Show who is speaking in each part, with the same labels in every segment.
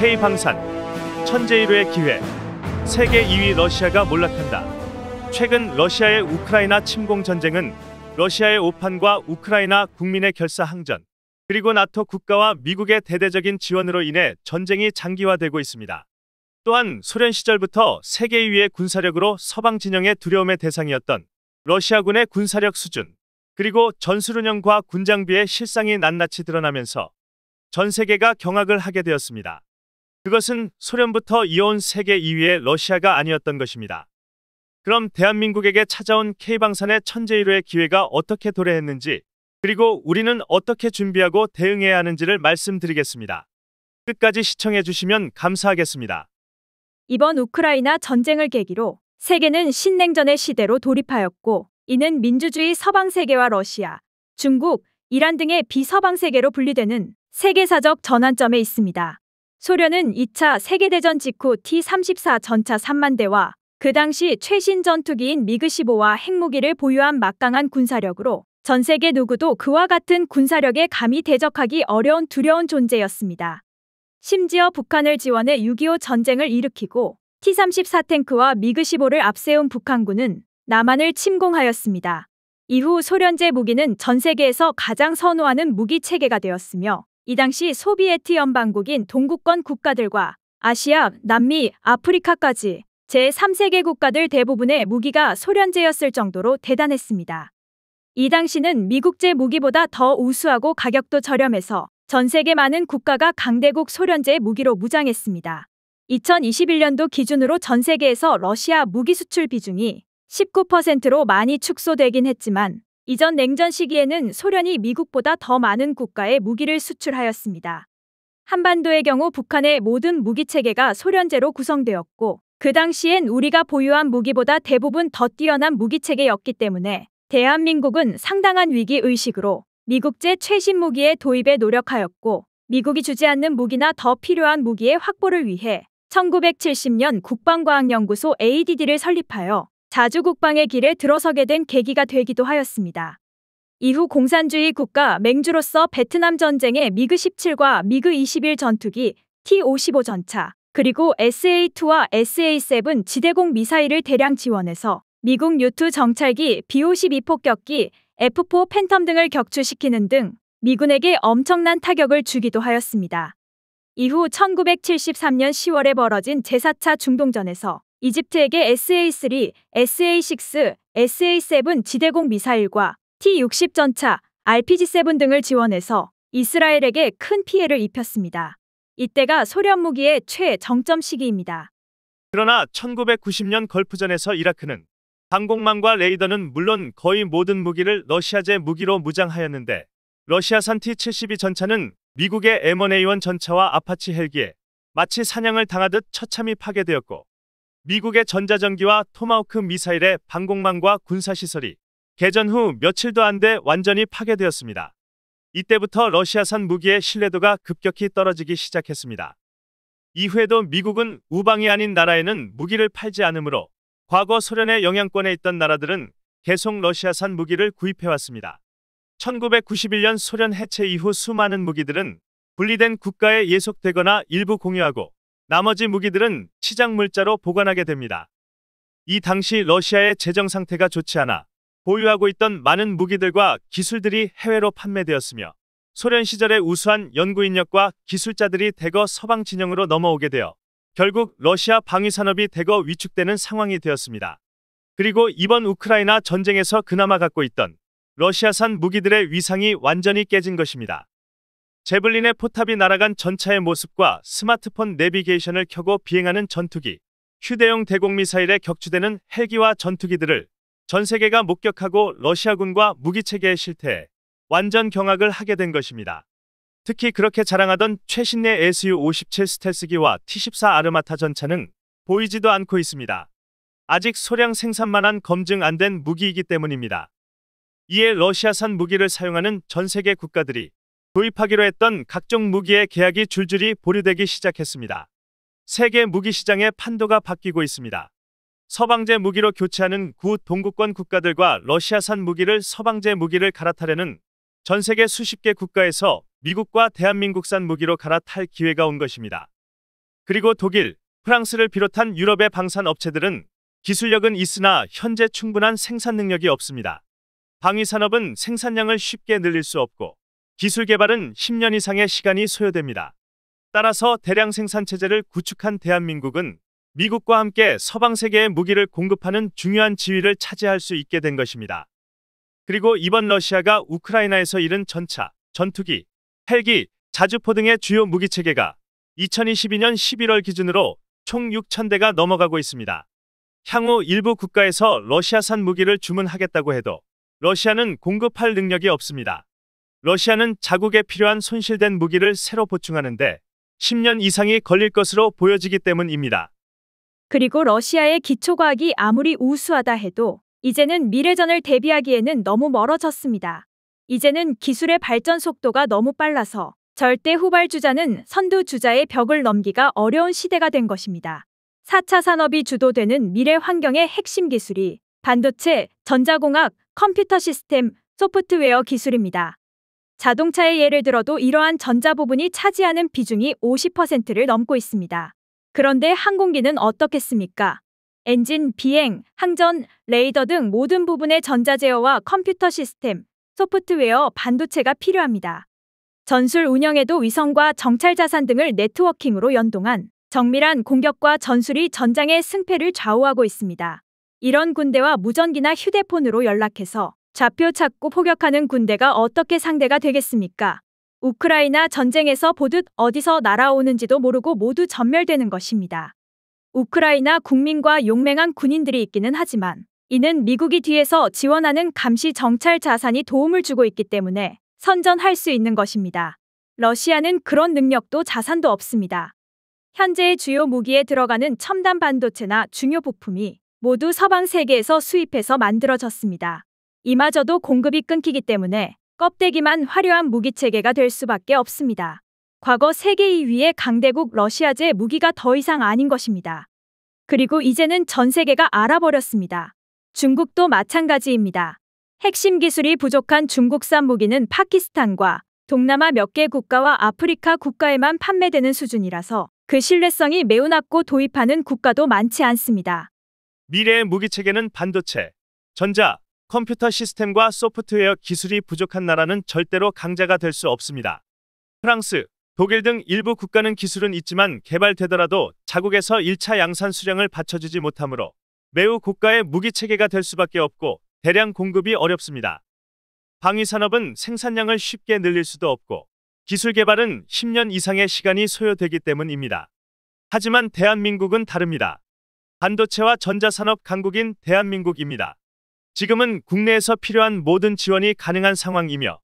Speaker 1: K방산 천재일호의 기회 세계 2위 러시아가 몰락한다. 최근 러시아의 우크라이나 침공 전쟁은 러시아의 오판과 우크라이나 국민의 결사 항전 그리고 나토 국가와 미국의 대대적인 지원으로 인해 전쟁이 장기화되고 있습니다. 또한 소련 시절부터 세계 2위의 군사력으로 서방 진영의 두려움의 대상이었던 러시아군의 군사력 수준 그리고 전술 운영과 군장비의 실상이 낱낱이 드러나면서 전 세계가 경악을 하게 되었습니다. 그것은 소련부터 이어온 세계 2위의 러시아가 아니었던 것입니다. 그럼 대한민국에게 찾아온 K방산의 천재1호의 기회가 어떻게 도래했는지 그리고 우리는 어떻게 준비하고 대응해야 하는지를 말씀드리겠습니다. 끝까지 시청해 주시면 감사하겠습니다.
Speaker 2: 이번 우크라이나 전쟁을 계기로 세계는 신냉전의 시대로 돌입하였고 이는 민주주의 서방 세계와 러시아, 중국, 이란 등의 비서방 세계로 분리되는 세계사적 전환점에 있습니다. 소련은 2차 세계대전 직후 T-34 전차 3만 대와 그 당시 최신 전투기인 미그15와 핵무기를 보유한 막강한 군사력으로 전 세계 누구도 그와 같은 군사력에 감히 대적하기 어려운 두려운 존재였습니다. 심지어 북한을 지원해 6.25 전쟁을 일으키고 T-34 탱크와 미그15를 앞세운 북한군은 남한을 침공하였습니다. 이후 소련제 무기는 전 세계에서 가장 선호하는 무기 체계가 되었으며 이 당시 소비에트 연방국인 동구권 국가들과 아시아, 남미, 아프리카까지 제3세계 국가들 대부분의 무기가 소련제였을 정도로 대단했습니다. 이 당시는 미국제 무기보다 더 우수하고 가격도 저렴해서 전 세계 많은 국가가 강대국 소련제 무기로 무장했습니다. 2021년도 기준으로 전 세계에서 러시아 무기 수출 비중이 19%로 많이 축소되긴 했지만 이전 냉전 시기에는 소련이 미국보다 더 많은 국가에 무기를 수출하였습니다. 한반도의 경우 북한의 모든 무기체계가 소련제로 구성되었고, 그 당시엔 우리가 보유한 무기보다 대부분 더 뛰어난 무기체계였기 때문에 대한민국은 상당한 위기 의식으로 미국제 최신 무기의 도입에 노력하였고, 미국이 주지 않는 무기나 더 필요한 무기의 확보를 위해 1970년 국방과학연구소 ADD를 설립하여 자주 국방의 길에 들어서게 된 계기가 되기도 하였습니다. 이후 공산주의 국가 맹주로서 베트남 전쟁의 미그 17과 미그 21 전투기 T-55 전차, 그리고 SA-2와 SA-7 지대공 미사일을 대량 지원해서 미국 뉴트 정찰기 B-52 폭격기 F-4 팬텀 등을 격추시키는 등 미군에게 엄청난 타격을 주기도 하였습니다. 이후 1973년 10월에 벌어진 제4차 중동전에서 이집트에게 SA-3, SA-6, SA-7 지대공 미사일과 T-60 전차, RPG-7 등을 지원해서 이스라엘에게 큰 피해를 입혔습니다. 이때가 소련 무기의 최정점 시기입니다.
Speaker 1: 그러나 1990년 걸프전에서 이라크는 항공망과 레이더는 물론 거의 모든 무기를 러시아제 무기로 무장하였는데 러시아산 T-72 전차는 미국의 M1A1 전차와 아파치 헬기에 마치 사냥을 당하듯 처참히 파괴되었고 미국의 전자전기와 토마호크 미사일의 방공망과 군사시설이 개전 후 며칠도 안 돼 완전히 파괴되었습니다. 이때부터 러시아산 무기의 신뢰도가 급격히 떨어지기 시작했습니다. 이후에도 미국은 우방이 아닌 나라에는 무기를 팔지 않으므로 과거 소련의 영향권에 있던 나라들은 계속 러시아산 무기를 구입해왔습니다. 1991년 소련 해체 이후 수많은 무기들은 분리된 국가에 예속되거나 일부 공유하고 나머지 무기들은 시장 물자로 보관하게 됩니다. 이 당시 러시아의 재정 상태가 좋지 않아 보유하고 있던 많은 무기들과 기술들이 해외로 판매되었으며 소련 시절의 우수한 연구 인력과 기술자들이 대거 서방 진영으로 넘어오게 되어 결국 러시아 방위 산업이 대거 위축되는 상황이 되었습니다. 그리고 이번 우크라이나 전쟁에서 그나마 갖고 있던 러시아산 무기들의 위상이 완전히 깨진 것입니다. 제블린의 포탑이 날아간 전차의 모습과 스마트폰 내비게이션을 켜고 비행하는 전투기, 휴대용 대공미사일에 격추되는 헬기와 전투기들을 전 세계가 목격하고 러시아군과 무기체계의 실태에 완전 경악을 하게 된 것입니다. 특히 그렇게 자랑하던 최신의 SU-57 스텔스기와 T-14 아르마타 전차는 보이지도 않고 있습니다. 아직 소량 생산만한 검증 안 된 무기이기 때문입니다. 이에 러시아산 무기를 사용하는 전 세계 국가들이 도입하기로 했던 각종 무기의 계약이 줄줄이 보류되기 시작했습니다. 세계 무기 시장의 판도가 바뀌고 있습니다. 서방제 무기로 교체하는 구 동구권 국가들과 러시아산 무기를 서방제 무기를 갈아타려는 전 세계 수십 개 국가에서 미국과 대한민국산 무기로 갈아탈 기회가 온 것입니다. 그리고 독일, 프랑스를 비롯한 유럽의 방산 업체들은 기술력은 있으나 현재 충분한 생산 능력이 없습니다. 방위 산업은 생산량을 쉽게 늘릴 수 없고 기술 개발은 10년 이상의 시간이 소요됩니다. 따라서 대량 생산 체제를 구축한 대한민국은 미국과 함께 서방 세계에 무기를 공급하는 중요한 지위를 차지할 수 있게 된 것입니다. 그리고 이번 러시아가 우크라이나에서 잃은 전차, 전투기, 헬기, 자주포 등의 주요 무기 체계가 2022년 11월 기준으로 총 6,000대가 넘어가고 있습니다. 향후 일부 국가에서 러시아산 무기를 주문하겠다고 해도 러시아는 공급할 능력이 없습니다. 러시아는 자국에 필요한 손실된 무기를 새로 보충하는데 10년 이상이 걸릴 것으로 보여지기 때문입니다.
Speaker 2: 그리고 러시아의 기초과학이 아무리 우수하다 해도 이제는 미래전을 대비하기에는 너무 멀어졌습니다. 이제는 기술의 발전 속도가 너무 빨라서 절대 후발주자는 선두주자의 벽을 넘기가 어려운 시대가 된 것입니다. 4차 산업이 주도되는 미래 환경의 핵심 기술이 반도체, 전자공학, 컴퓨터 시스템, 소프트웨어 기술입니다. 자동차의 예를 들어도 이러한 전자 부분이 차지하는 비중이 50%를 넘고 있습니다. 그런데 항공기는 어떻겠습니까? 엔진, 비행, 항전, 레이더 등 모든 부분의 전자 제어와 컴퓨터 시스템, 소프트웨어, 반도체가 필요합니다. 전술 운영에도 위성과 정찰 자산 등을 네트워킹으로 연동한 정밀한 공격과 전술이 전장의 승패를 좌우하고 있습니다. 이런 군대와 무전기나 휴대폰으로 연락해서 좌표 찾고 포격하는 군대가 어떻게 상대가 되겠습니까? 우크라이나 전쟁에서 보듯 어디서 날아오는지도 모르고 모두 전멸되는 것입니다. 우크라이나 국민과 용맹한 군인들이 있기는 하지만 이는 미국이 뒤에서 지원하는 감시 정찰 자산이 도움을 주고 있기 때문에 선전할 수 있는 것입니다. 러시아는 그런 능력도 자산도 없습니다. 현재의 주요 무기에 들어가는 첨단 반도체나 중요 부품이 모두 서방 세계에서 수입해서 만들어졌습니다. 이마저도 공급이 끊기기 때문에 껍데기만 화려한 무기체계가 될 수밖에 없습니다. 과거 세계 2위의 강대국 러시아제 무기가 더 이상 아닌 것입니다. 그리고 이제는 전 세계가 알아버렸습니다. 중국도 마찬가지입니다. 핵심 기술이 부족한 중국산 무기는 파키스탄과 동남아 몇 개 국가와 아프리카 국가에만 판매되는 수준이라서 그 신뢰성이 매우 낮고 도입하는 국가도 많지 않습니다.
Speaker 1: 미래의 무기체계는 반도체, 전자, 컴퓨터 시스템과 소프트웨어 기술이 부족한 나라는 절대로 강자가 될 수 없습니다. 프랑스, 독일 등 일부 국가는 기술은 있지만 개발되더라도 자국에서 1차 양산 수량을 받쳐주지 못하므로 매우 고가의 무기 체계가 될 수밖에 없고 대량 공급이 어렵습니다. 방위 산업은 생산량을 쉽게 늘릴 수도 없고 기술 개발은 10년 이상의 시간이 소요되기 때문입니다. 하지만 대한민국은 다릅니다. 반도체와 전자산업 강국인 대한민국입니다. 지금은 국내에서 필요한 모든 지원이 가능한 상황이며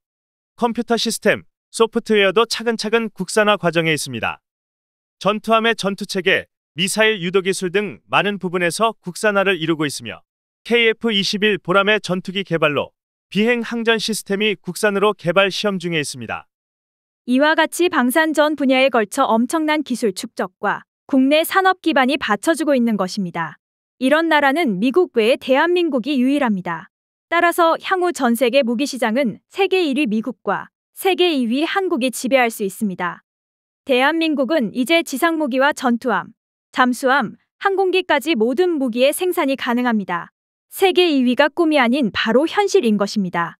Speaker 1: 컴퓨터 시스템, 소프트웨어도 차근차근 국산화 과정에 있습니다. 전투함의 전투체계, 미사일 유도기술 등 많은 부분에서 국산화를 이루고 있으며 KF-21 보람의 전투기 개발로 비행 항전 시스템이 국산으로 개발 시험 중에 있습니다.
Speaker 2: 이와 같이 방산전 분야에 걸쳐 엄청난 기술 축적과 국내 산업 기반이 받쳐주고 있는 것입니다. 이런 나라는 미국 외에 대한민국이 유일합니다. 따라서 향후 전 세계 무기 시장은 세계 1위 미국과 세계 2위 한국이 지배할 수 있습니다. 대한민국은 이제 지상 무기와 전투함, 잠수함, 항공기까지 모든 무기의 생산이 가능합니다. 세계 2위가 꿈이 아닌 바로 현실인 것입니다.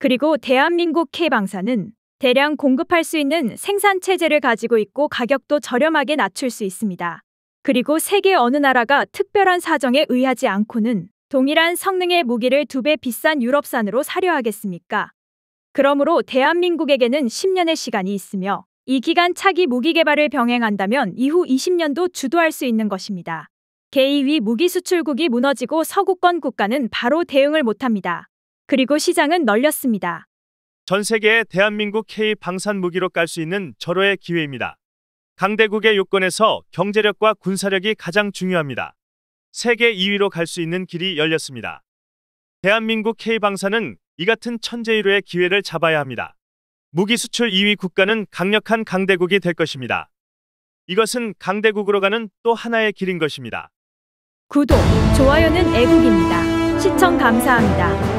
Speaker 2: 그리고 대한민국 K방사는 대량 공급할 수 있는 생산 체제를 가지고 있고 가격도 저렴하게 낮출 수 있습니다. 그리고 세계 어느 나라가 특별한 사정에 의하지 않고는 동일한 성능의 무기를 두 배 비싼 유럽산으로 사려 하겠습니까? 그러므로 대한민국에게는 10년의 시간이 있으며 이 기간 차기 무기 개발을 병행한다면 이후 20년도 주도할 수 있는 것입니다. 제2위 무기 수출국이 무너지고 서구권 국가는 바로 대응을 못합니다. 그리고 시장은 널렸습니다.
Speaker 1: 전 세계에 대한민국 K 방산 무기로 깔 수 있는 절호의 기회입니다. 강대국의 요건에서 경제력과 군사력이 가장 중요합니다. 세계 2위로 갈 수 있는 길이 열렸습니다. 대한민국 K방사는 이 같은 천재일호의 기회를 잡아야 합니다. 무기 수출 2위 국가는 강력한 강대국이 될 것입니다. 이것은 강대국으로 가는 또 하나의 길인 것입니다.
Speaker 2: 구독, 좋아요는 애국입니다. 시청 감사합니다.